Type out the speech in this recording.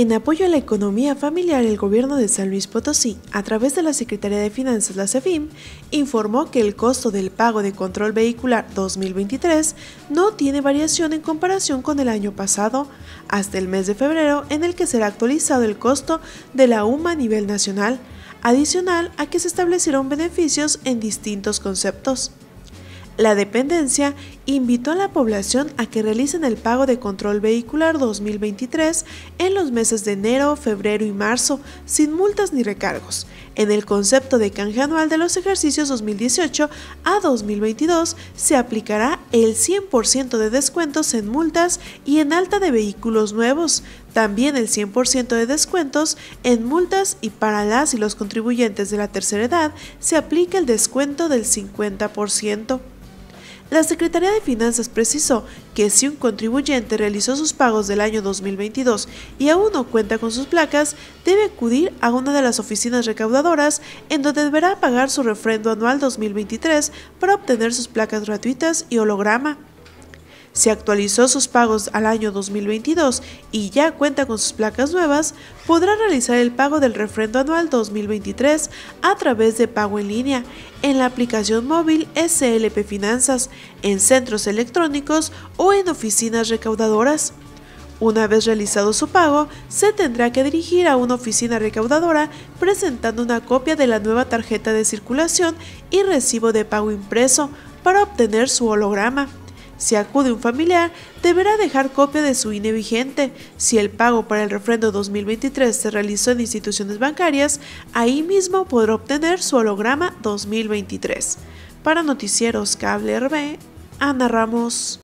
En apoyo a la economía familiar, el gobierno de San Luis Potosí, a través de la Secretaría de Finanzas, la CEFIM, informó que el costo del pago de control vehicular 2023 no tiene variación en comparación con el año pasado, hasta el mes de febrero en el que será actualizado el costo de la UMA a nivel nacional, adicional a que se establecieron beneficios en distintos conceptos. La dependencia invitó a la población a que realicen el pago de control vehicular 2023 en los meses de enero, febrero y marzo, sin multas ni recargos, en el concepto de canje anual de los ejercicios 2018 a 2022 se aplicará el 100% de descuentos en multas y en alta de vehículos nuevos, también el 100% de descuentos en multas y para las y los contribuyentes de la tercera edad se aplica el descuento del 50%. La Secretaría de Finanzas precisó que si un contribuyente realizó sus pagos del año 2022 y aún no cuenta con sus placas, debe acudir a una de las oficinas recaudadoras en donde deberá pagar su refrendo anual 2023 para obtener sus placas gratuitas y holograma. Si actualizó sus pagos al año 2022 y ya cuenta con sus placas nuevas, podrá realizar el pago del refrendo anual 2023 a través de pago en línea, en la aplicación móvil SLP Finanzas, en centros electrónicos o en oficinas recaudadoras. Una vez realizado su pago, se tendrá que dirigir a una oficina recaudadora presentando una copia de la nueva tarjeta de circulación y recibo de pago impreso para obtener su holograma. Si acude un familiar, deberá dejar copia de su INE vigente. Si el pago para el refrendo 2023 se realizó en instituciones bancarias, ahí mismo podrá obtener su holograma 2023. Para Noticieros Cable RB, Ana Ramos.